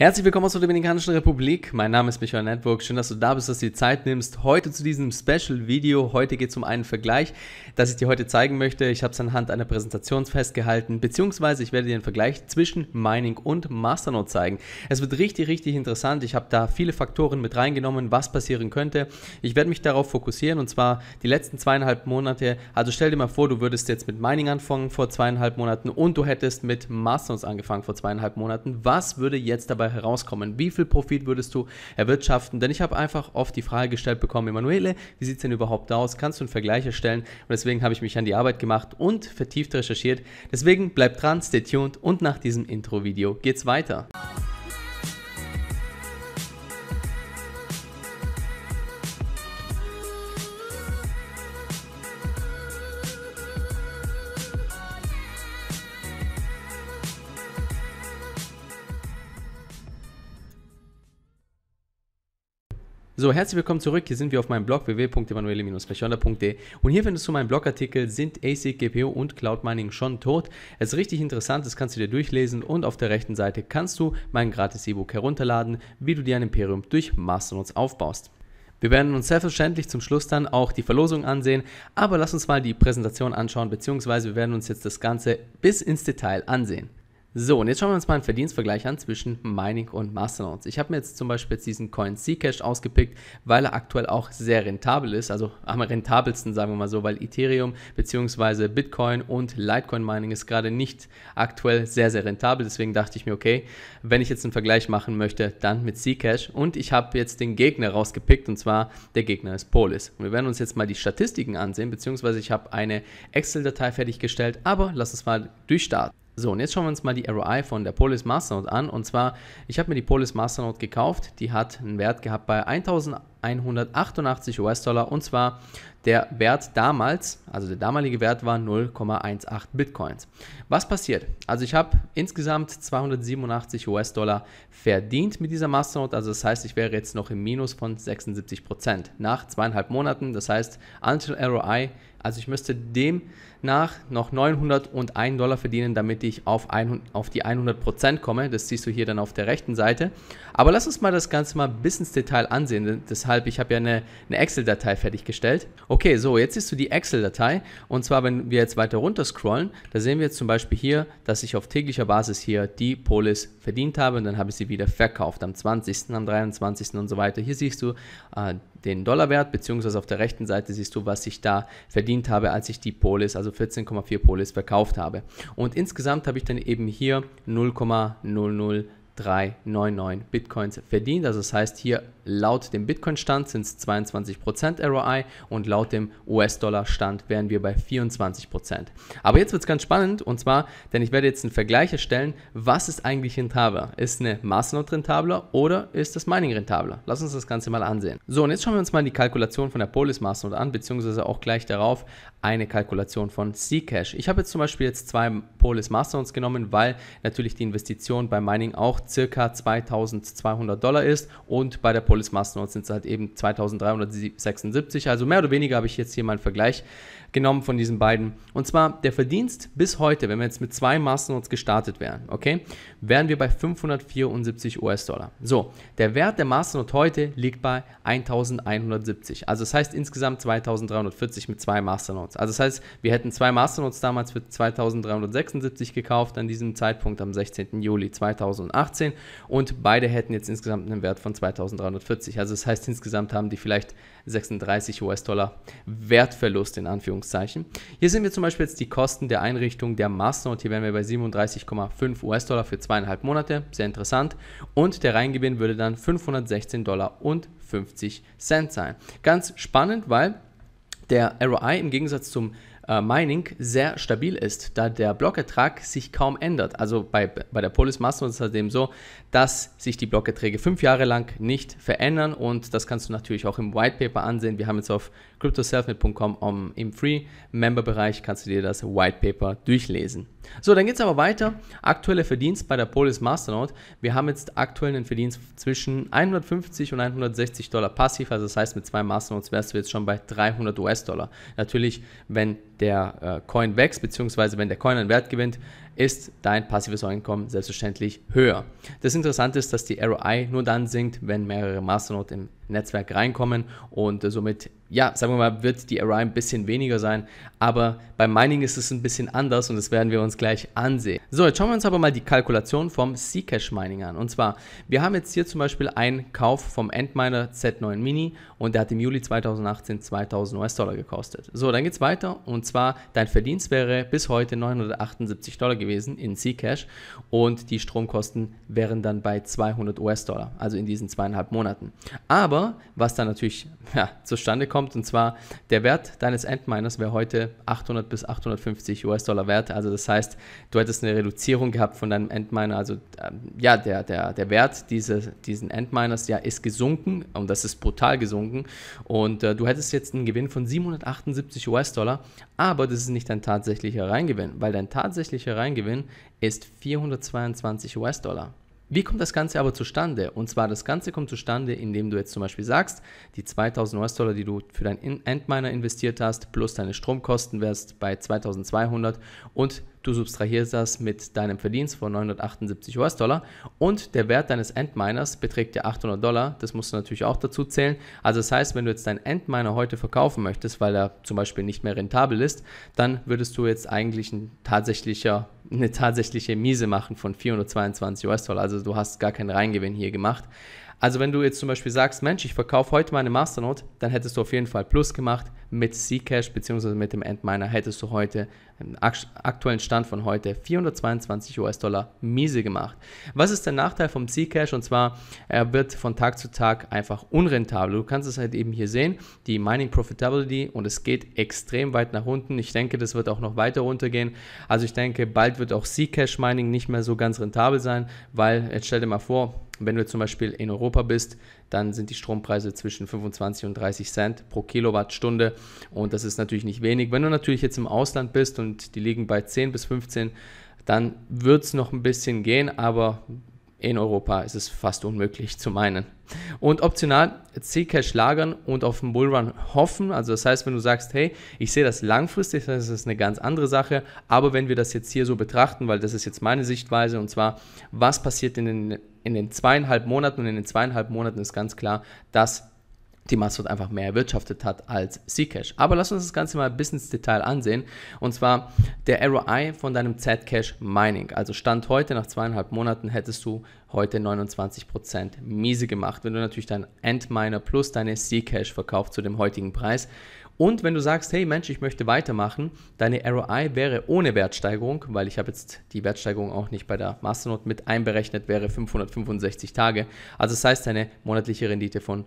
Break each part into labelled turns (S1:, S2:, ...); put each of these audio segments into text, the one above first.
S1: Herzlich willkommen aus der Dominikanischen Republik. Mein Name ist Michael Network. Schön, dass du da bist, dass du dir Zeit nimmst. Heute zu diesem Special-Video. Heute geht es um einen Vergleich, das ich dir heute zeigen möchte. Ich habe es anhand einer Präsentation festgehalten, beziehungsweise ich werde dir einen Vergleich zwischen Mining und Masternode zeigen. Es wird richtig, richtig interessant. Ich habe da viele Faktoren mit reingenommen, was passieren könnte. Ich werde mich darauf fokussieren und zwar die letzten zweieinhalb Monate. Also stell dir mal vor, du würdest jetzt mit Mining anfangen vor zweieinhalb Monaten und du hättest mit Masternode angefangen vor zweieinhalb Monaten. Was würde jetzt dabei dabei herauskommen? Wie viel Profit würdest du erwirtschaften? Denn ich habe einfach oft die Frage gestellt bekommen, Emanuele, wie sieht es denn überhaupt aus? Kannst du einen Vergleich erstellen? Und deswegen habe ich mich an die Arbeit gemacht und vertieft recherchiert. Deswegen bleib dran, stay tuned und nach diesem Intro-Video geht's weiter. So, herzlich willkommen zurück. Hier sind wir auf meinem Blog www.emanuele-pechonda.de und hier findest du meinen Blogartikel Sind ASIC, GPU und Cloud Mining schon tot? Es ist richtig interessant, das kannst du dir durchlesen und auf der rechten Seite kannst du mein gratis E-Book herunterladen, wie du dir ein Imperium durch Masternodes aufbaust. Wir werden uns selbstverständlich zum Schluss dann auch die Verlosung ansehen, aber lass uns mal die Präsentation anschauen, beziehungsweise wir werden uns jetzt das Ganze bis ins Detail ansehen. So, und jetzt schauen wir uns mal einen Verdienstvergleich an zwischen Mining und Masternodes. Ich habe mir jetzt zum Beispiel jetzt diesen Coin Zcash ausgepickt, weil er aktuell auch sehr rentabel ist, also am rentabelsten sagen wir mal so, weil Ethereum bzw. Bitcoin und Litecoin Mining ist gerade nicht aktuell sehr, sehr rentabel. Deswegen dachte ich mir, okay, wenn ich jetzt einen Vergleich machen möchte, dann mit Zcash. Und ich habe jetzt den Gegner rausgepickt und zwar der Gegner ist Polis. Und wir werden uns jetzt mal die Statistiken ansehen, beziehungsweise ich habe eine Excel-Datei fertiggestellt, aber lass uns mal durchstarten. So, und jetzt schauen wir uns mal die ROI von der Polis Masternode an. Und zwar, ich habe mir die Polis Masternode gekauft. Die hat einen Wert gehabt bei 1188 US-Dollar. Und zwar der Wert damals, also der damalige Wert war 0,18 Bitcoins. Was passiert? Also ich habe insgesamt 287 US-Dollar verdient mit dieser Masternode. Also das heißt, ich wäre jetzt noch im Minus von 76% Prozent nach zweieinhalb Monaten. Das heißt, Until ROI, also ich müsste dem nach noch 901 Dollar verdienen, damit ich auf, ein, auf die 100% komme. Das siehst du hier dann auf der rechten Seite. Aber lass uns mal das Ganze mal bis ins Detail ansehen. Deshalb, ich habe ja eine, eine Excel-Datei fertiggestellt. Okay, so, jetzt siehst du die Excel-Datei. Und zwar, wenn wir jetzt weiter runter scrollen, da sehen wir jetzt zum Beispiel hier, dass ich auf täglicher Basis hier die Polis verdient habe. Und dann habe ich sie wieder verkauft am 20., am 23. und so weiter. Hier siehst du äh, den Dollarwert, beziehungsweise auf der rechten Seite siehst du, was ich da verdient habe, als ich die Polis, also also 14,4 Polis verkauft habe. Und insgesamt habe ich dann eben hier 0,00399 Bitcoins verdient. Also das heißt hier Laut dem Bitcoin-Stand sind es 22% ROI und laut dem US-Dollar-Stand wären wir bei 24%. Aber jetzt wird es ganz spannend und zwar, denn ich werde jetzt einen Vergleich erstellen, was ist eigentlich rentabler? Ist eine Masternode rentabler oder ist das Mining rentabler? Lass uns das Ganze mal ansehen. So, und jetzt schauen wir uns mal die Kalkulation von der Polis Masternode an, beziehungsweise auch gleich darauf eine Kalkulation von Zcash. Ich habe jetzt zum Beispiel jetzt zwei Polis Masternodes genommen, weil natürlich die Investition bei Mining auch circa 2200 Dollar ist und bei der Polis Coles Masters sind es halt eben 2376. Also mehr oder weniger habe ich jetzt hier mal einen Vergleich genommen von diesen beiden. Und zwar der Verdienst bis heute, wenn wir jetzt mit zwei Masternodes gestartet wären, okay, wären wir bei 574 US-Dollar. So, der Wert der Masternode heute liegt bei 1170. Also das heißt insgesamt 2340 mit zwei Masternodes. Also das heißt, wir hätten zwei Masternodes damals für 2376 gekauft an diesem Zeitpunkt am 16. Juli 2018 und beide hätten jetzt insgesamt einen Wert von 2340. Also das heißt insgesamt haben die vielleicht 36 US-Dollar Wertverlust in Anführungszeichen. Hier sehen wir zum Beispiel jetzt die Kosten der Einrichtung der Master und hier wären wir bei 37,5 US-Dollar für zweieinhalb Monate, sehr interessant. Und der Reingewinn würde dann 516 Dollar und 50 Cent sein. Ganz spannend, weil der ROI im Gegensatz zum äh, Mining sehr stabil ist, da der Blockertrag sich kaum ändert. Also bei, bei der Polis Mastodon ist es halt eben so, dass sich die Blockerträge fünf Jahre lang nicht verändern und das kannst du natürlich auch im White Paper ansehen. Wir haben jetzt auf cryptoselfmade.com um, im Free-Member-Bereich kannst du dir das White Paper durchlesen. So, dann geht es aber weiter. Aktueller Verdienst bei der Polis Masternode. Wir haben jetzt aktuell einen Verdienst zwischen 150 und 160 Dollar passiv. Also das heißt, mit zwei Masternodes wärst du jetzt schon bei 300 US-Dollar. Natürlich, wenn der äh, Coin wächst, beziehungsweise wenn der Coin an Wert gewinnt, ist dein passives Einkommen selbstverständlich höher. Das Interessante ist, dass die ROI nur dann sinkt, wenn mehrere Masternode im Netzwerk reinkommen und äh, somit, ja, sagen wir mal, wird die ROI ein bisschen weniger sein, aber beim Mining ist es ein bisschen anders und das werden wir uns gleich ansehen. So, jetzt schauen wir uns aber mal die Kalkulation vom Zcash Mining an und zwar, wir haben jetzt hier zum Beispiel einen Kauf vom Endminer Z9 Mini und der hat im Juli 2018 2000 US-Dollar gekostet. So, dann geht es weiter und zwar, dein Verdienst wäre bis heute 978 Dollar gewesen gewesen in Zcash und die Stromkosten wären dann bei 200 US-Dollar, also in diesen zweieinhalb Monaten. Aber was dann natürlich ja, zustande kommt, und zwar der Wert deines Endminers wäre heute 800 bis 850 US-Dollar wert. Also das heißt, du hättest eine Reduzierung gehabt von deinem Endminer. Also ähm, ja, der, der, der Wert dieses, diesen Endminers ja, ist gesunken und das ist brutal gesunken. Und äh, du hättest jetzt einen Gewinn von 778 US-Dollar, aber das ist nicht dein tatsächlicher Reingewinn, weil dein tatsächlicher Reingewinn Gemeingewinn ist 422 US-Dollar. Wie kommt das Ganze aber zustande? Und zwar das Ganze kommt zustande, indem du jetzt zum Beispiel sagst, die 2000 US-Dollar, die du für deinen Endminer investiert hast, plus deine Stromkosten wärst bei 2200 und du subtrahierst das mit deinem Verdienst von 978 US-Dollar und der Wert deines Endminers beträgt ja 800 Dollar. Das musst du natürlich auch dazu zählen. Also das heißt, wenn du jetzt deinen Endminer heute verkaufen möchtest, weil er zum Beispiel nicht mehr rentabel ist, dann würdest du jetzt eigentlich ein tatsächlicher eine tatsächliche Miese machen von 422 US-Dollar. Also du hast gar keinen Reingewinn hier gemacht. Also wenn du jetzt zum Beispiel sagst, Mensch, ich verkaufe heute meine Masternote, dann hättest du auf jeden Fall Plus gemacht. Mit Zcash bzw. mit dem Endminer hättest du heute im aktuellen Stand von heute 422 US-Dollar miese gemacht. Was ist der Nachteil vom Zcash? Und zwar, er wird von Tag zu Tag einfach unrentabel. Du kannst es halt eben hier sehen, die Mining Profitability und es geht extrem weit nach unten. Ich denke, das wird auch noch weiter runtergehen. Also ich denke, bald wird auch Zcash Mining nicht mehr so ganz rentabel sein, weil jetzt stell dir mal vor, und wenn du zum Beispiel in Europa bist, dann sind die Strompreise zwischen 25 und 30 Cent pro Kilowattstunde. Und das ist natürlich nicht wenig. Wenn du natürlich jetzt im Ausland bist und die liegen bei 10 bis 15, dann wird es noch ein bisschen gehen, aber in Europa ist es fast unmöglich zu meinen. Und optional C-Cash lagern und auf den Bullrun hoffen. Also das heißt, wenn du sagst, hey, ich sehe das langfristig, das ist eine ganz andere Sache. Aber wenn wir das jetzt hier so betrachten, weil das ist jetzt meine Sichtweise, und zwar, was passiert in den in den zweieinhalb Monaten und in den zweieinhalb Monaten ist ganz klar, dass die Mastod einfach mehr erwirtschaftet hat als Zcash. Aber lass uns das Ganze mal bis ins Detail ansehen. Und zwar der ROI von deinem Zcash Mining. Also Stand heute nach zweieinhalb Monaten hättest du heute 29% miese gemacht. Wenn du natürlich dein Endminer plus deine Zcash verkaufst zu dem heutigen Preis, und wenn du sagst, hey Mensch, ich möchte weitermachen, deine ROI wäre ohne Wertsteigerung, weil ich habe jetzt die Wertsteigerung auch nicht bei der Masternode mit einberechnet, wäre 565 Tage. Also das heißt deine monatliche Rendite von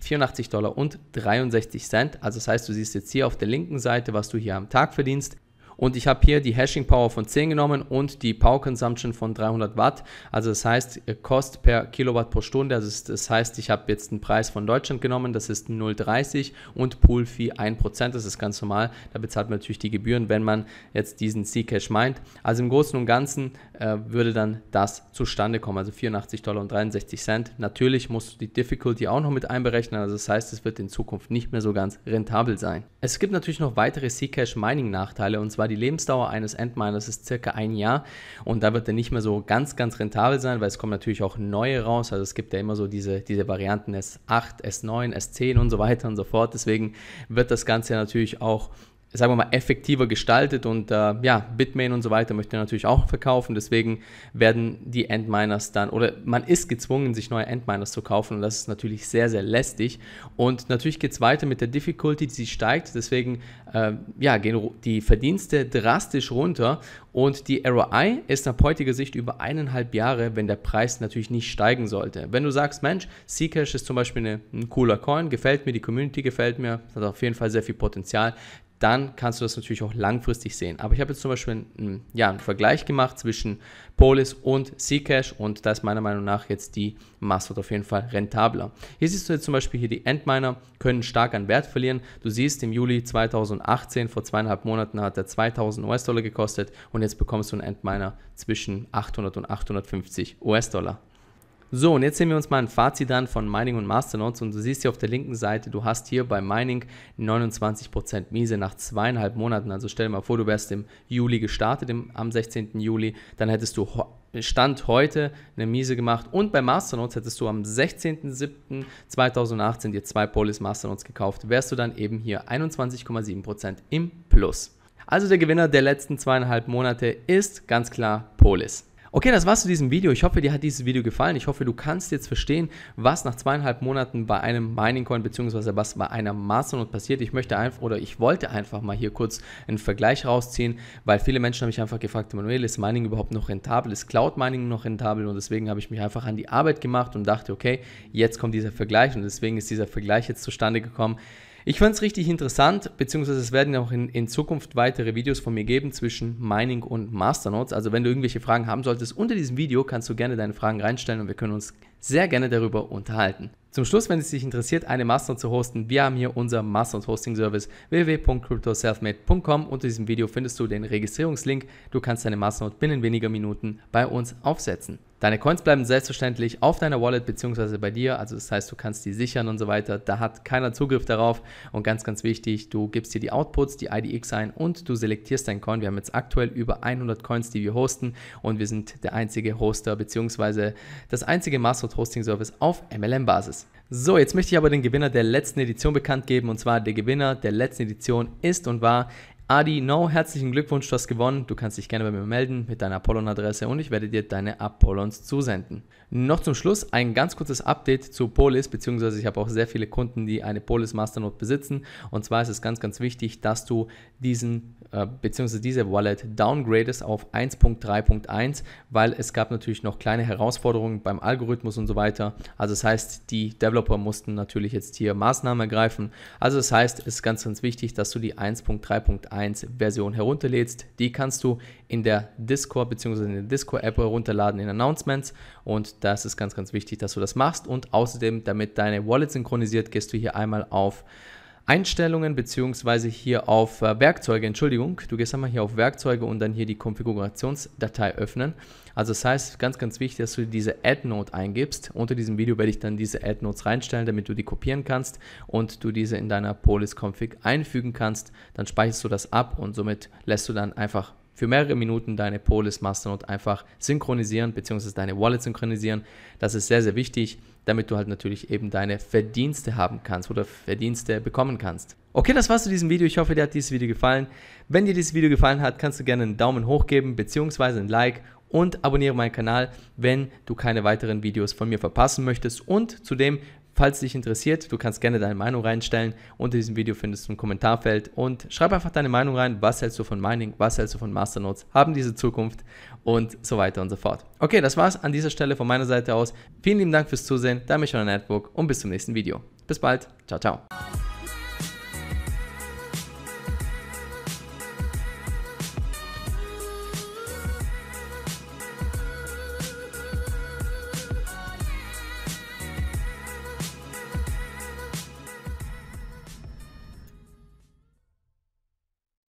S1: 84 Dollar und 63 Cent. Also das heißt, du siehst jetzt hier auf der linken Seite, was du hier am Tag verdienst. Und ich habe hier die Hashing Power von 10 genommen und die Power Consumption von 300 Watt. Also das heißt, Kost äh, per Kilowatt pro Stunde. Also das heißt, ich habe jetzt einen Preis von Deutschland genommen, das ist 0,30 und Pool Fee 1%. Das ist ganz normal. Da bezahlt man natürlich die Gebühren, wenn man jetzt diesen C-Cash meint. Also im Großen und Ganzen äh, würde dann das zustande kommen. Also 84 Dollar und 63 Cent. Natürlich musst du die Difficulty auch noch mit einberechnen. Also das heißt, es wird in Zukunft nicht mehr so ganz rentabel sein. Es gibt natürlich noch weitere C-Cash Mining Nachteile und zwar die Lebensdauer eines Endminers ist circa ein Jahr und da wird er nicht mehr so ganz, ganz rentabel sein, weil es kommen natürlich auch neue raus. Also es gibt ja immer so diese, diese Varianten S8, S9, S10 und so weiter und so fort. Deswegen wird das Ganze natürlich auch sagen wir mal, effektiver gestaltet und äh, ja, Bitmain und so weiter möchte natürlich auch verkaufen, deswegen werden die Endminers dann oder man ist gezwungen, sich neue Endminers zu kaufen und das ist natürlich sehr, sehr lästig und natürlich geht es weiter mit der Difficulty, die steigt, deswegen äh, ja, gehen die Verdienste drastisch runter und die ROI ist nach heutiger Sicht über eineinhalb Jahre, wenn der Preis natürlich nicht steigen sollte. Wenn du sagst, Mensch, Zcash ist zum Beispiel eine, ein cooler Coin, gefällt mir, die Community gefällt mir, hat auf jeden Fall sehr viel Potenzial, dann kannst du das natürlich auch langfristig sehen. Aber ich habe jetzt zum Beispiel einen, ja, einen Vergleich gemacht zwischen Polis und Zcash und da ist meiner Meinung nach jetzt die Mastod auf jeden Fall rentabler. Hier siehst du jetzt zum Beispiel hier, die Endminer können stark an Wert verlieren. Du siehst, im Juli 2018, vor zweieinhalb Monaten, hat er 2000 US-Dollar gekostet und jetzt bekommst du einen Endminer zwischen 800 und 850 US-Dollar. So, und jetzt sehen wir uns mal ein Fazit an von Mining und Masternodes und du siehst hier auf der linken Seite, du hast hier bei Mining 29% Miese nach zweieinhalb Monaten. Also stell dir mal vor, du wärst im Juli gestartet, im, am 16. Juli, dann hättest du Stand heute eine Miese gemacht. Und bei Masternodes hättest du am 16.07.2018 dir zwei Polis Masternodes gekauft, wärst du dann eben hier 21,7% im Plus. Also der Gewinner der letzten zweieinhalb Monate ist ganz klar Polis. Okay, das war's zu diesem Video. Ich hoffe, dir hat dieses Video gefallen. Ich hoffe, du kannst jetzt verstehen, was nach zweieinhalb Monaten bei einem Mining Coin bzw. was bei einer Masternode passiert. Ich möchte einfach oder ich wollte einfach mal hier kurz einen Vergleich rausziehen, weil viele Menschen haben mich einfach gefragt, Manuel, ist Mining überhaupt noch rentabel? Ist Cloud Mining noch rentabel? Und deswegen habe ich mich einfach an die Arbeit gemacht und dachte, okay, jetzt kommt dieser Vergleich und deswegen ist dieser Vergleich jetzt zustande gekommen. Ich fand es richtig interessant, beziehungsweise es werden auch in, in Zukunft weitere Videos von mir geben zwischen Mining und Masternodes. Also wenn du irgendwelche Fragen haben solltest, unter diesem Video kannst du gerne deine Fragen reinstellen und wir können uns sehr gerne darüber unterhalten. Zum Schluss, wenn es dich interessiert, eine Mastodon zu hosten, wir haben hier unser Mastodon Hosting Service www.cryptoselfmade.com. Unter diesem Video findest du den Registrierungslink. Du kannst deine Mastodon binnen weniger Minuten bei uns aufsetzen. Deine Coins bleiben selbstverständlich auf deiner Wallet bzw. bei dir, also das heißt, du kannst die sichern und so weiter. Da hat keiner Zugriff darauf und ganz, ganz wichtig, du gibst dir die Outputs, die IDX ein und du selektierst deinen Coin. Wir haben jetzt aktuell über 100 Coins, die wir hosten und wir sind der einzige Hoster bzw. das einzige Mastodon Fastnet Hosting Service auf MLM-Basis. So, jetzt möchte ich aber den Gewinner der letzten Edition bekannt geben. Und zwar der Gewinner der letzten Edition ist und war Adi No. Herzlichen Glückwunsch, du hast gewonnen. Du kannst dich gerne bei mir melden mit deiner Apollon-Adresse und ich werde dir deine Apollons zusenden. Noch zum Schluss ein ganz kurzes Update zu Polis, beziehungsweise ich habe auch sehr viele Kunden, die eine Polis Masternode besitzen. Und zwar ist es ganz, ganz wichtig, dass du diesen äh, beziehungsweise diese Wallet downgradest auf 1.3.1, weil es gab natürlich noch kleine Herausforderungen beim Algorithmus und so weiter. Also das heißt, die Developer mussten natürlich jetzt hier Maßnahmen ergreifen. Also das heißt, es ist ganz, ganz wichtig, dass du die 1.3.1 Version herunterlädst. Die kannst du in der Discord beziehungsweise in der Discord-App herunterladen in Announcements und das ist ganz, ganz wichtig, dass du das machst. Und außerdem, damit deine Wallet synchronisiert, gehst du hier einmal auf Einstellungen bzw. hier auf äh, Werkzeuge, Entschuldigung, du gehst einmal hier auf Werkzeuge und dann hier die Konfigurationsdatei öffnen. Also das heißt, ganz, ganz wichtig, dass du diese Add-Note eingibst. Unter diesem Video werde ich dann diese Add-Notes reinstellen, damit du die kopieren kannst und du diese in deiner Polis-Config einfügen kannst. Dann speicherst du das ab und somit lässt du dann einfach für mehrere Minuten deine Polis Masternode einfach synchronisieren bzw. deine Wallet synchronisieren. Das ist sehr, sehr wichtig, damit du halt natürlich eben deine Verdienste haben kannst oder Verdienste bekommen kannst. Okay, das war's zu diesem Video. Ich hoffe, dir hat dieses Video gefallen. Wenn dir dieses Video gefallen hat, kannst du gerne einen Daumen hoch geben bzw. ein Like und abonniere meinen Kanal, wenn du keine weiteren Videos von mir verpassen möchtest. Und zudem, Falls dich interessiert, du kannst gerne deine Meinung reinstellen. Unter diesem Video findest du ein Kommentarfeld und schreib einfach deine Meinung rein. Was hältst du von Mining? Was hältst du von Masternodes? Haben diese Zukunft? Und so weiter und so fort. Okay, das war's an dieser Stelle von meiner Seite aus. Vielen lieben Dank fürs Zusehen. Dein bin ich und bis zum nächsten Video. Bis bald. Ciao, ciao.